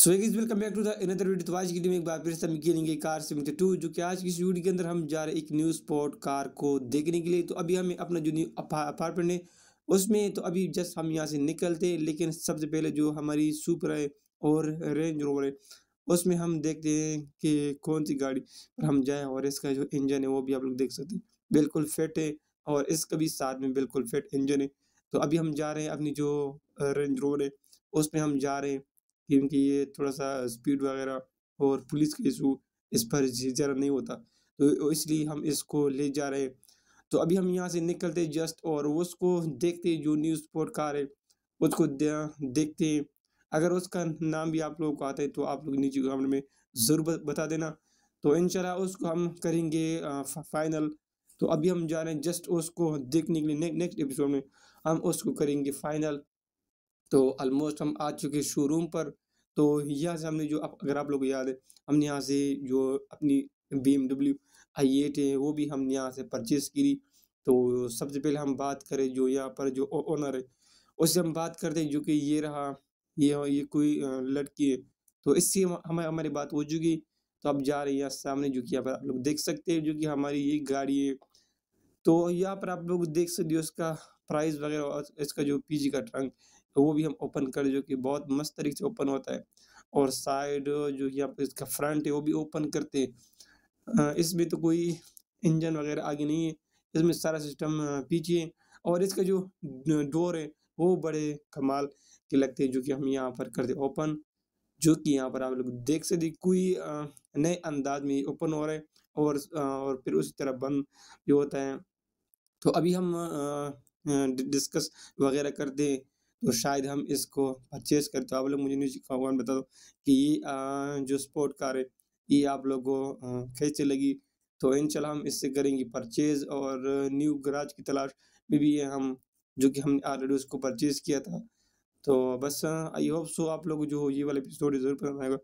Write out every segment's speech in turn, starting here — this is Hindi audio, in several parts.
So welcome back to the another video तो आज की वीडियो में एक बार फिर से हम खेलेंगे कार सिमिलर टू जो कि आज की इस वीडियो के अंदर हम जा रहे हैं एक न्यू स्पॉट कार को देखने के लिए तो अभी हमें अपना जो न्यू अपार्टमेंट है उसमें तो अभी जस्ट हम यहाँ से निकलते हैं लेकिन सबसे पहले जो हमारी सुपर है और रेंज रोवर है उसमें हम देखते हैं कि कौन सी गाड़ी पर हम जाएँ और इसका जो इंजन है वो भी आप लोग देख सकते हैं बिल्कुल फिट है और इसका भी साथ में बिल्कुल फिट इंजन है तो अभी हम जा रहे हैं अपनी जो रेंज रोवर है उसमें हम जा रहे हैं क्योंकि ये थोड़ा सा स्पीड वगैरह और पुलिस के इशू इस पर ज़्यादा नहीं होता तो इसलिए हम इसको ले जा रहे हैं तो अभी हम यहाँ से निकलते जस्ट और उसको देखते जो न्यूज़ कार है उसको देखते हैं अगर उसका नाम भी आप लोगों को आता है तो आप लोग नीचे कमेंट में ज़रूर बता देना तो इन उसको हम करेंगे फाइनल तो अभी हम जा रहे हैं जस्ट उसको देखने के लिए ने, नेक्स्ट एपिसोड में हम उसको करेंगे फाइनल तो ऑलमोस्ट हम आ चुके शोरूम पर तो यहाँ से हमने जो अप, अगर आप लोग याद है हमने यहाँ से जो अपनी B M W I eight है वो भी हमने यहाँ से परचेज करी तो सबसे पहले हम बात करें जो यहाँ पर जो ओनर है उससे हम बात करते हैं जो कि ये रहा ये ये कोई लड़की है तो इससे हमें हमारी बात हो चुकी तो अब जा रहे हैं यहाँ सामने जो कि यहाँ पर आप लोग देख सकते हैं जो कि हमारी ये गाड़ी है तो यहाँ पर आप लोग देख सकते हो उसका प्राइस वगैरह और इसका जो पीजी का ट्रंक वो भी हम ओपन कर जो कि बहुत मस्त तरीके से ओपन होता है और साइड जो यहाँ पर इसका फ्रंट है वो भी ओपन करते हैं इसमें तो कोई इंजन वगैरह आगे नहीं है इसमें सारा सिस्टम पीछे है और इसका जो डोर है वो बड़े कमाल के लगते हैं जो कि हम यहाँ पर करते ओपन जो कि यहाँ पर आप लोग देख सकते कोई नए अंदाज में ओपन हो रहे और और फिर उसी तरह बंद भी होता है तो अभी हम डिस्कस वगैरह कर दें तो हम्म। शायद हम इसको परचेज करते तो आप लोग मुझे न्यूज भगवान बता दो कि ये जो स्पोर्ट कार है ये आप लोगों कैसे लगी तो इन हम इससे करेंगे परचेज और न्यू गराज की तलाश में भी ये हम जो कि हमने ऑलरेडी उसको परचेज किया था तो बस आई होप सो आप लोग जो ये वाला एपिसोड जरूर पसंद आएगा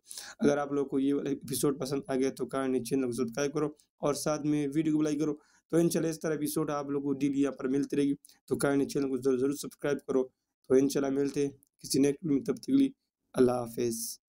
अगर आप लोग को ये वाला एपिसोड पसंद आ गया तो कार नीचे सब्सक्राइब करो और साथ में वीडियो को लाइक करो तो इन चला इस तरह एपिसोड आप लोगों को डेली यहाँ पर मिलती रहेगी तो काइंड चैनल को जरूर जरूर सब्सक्राइब करो तो इन चला मिलते हैं किसी नेक्स्ट में तब तक अल्लाह हाफिज़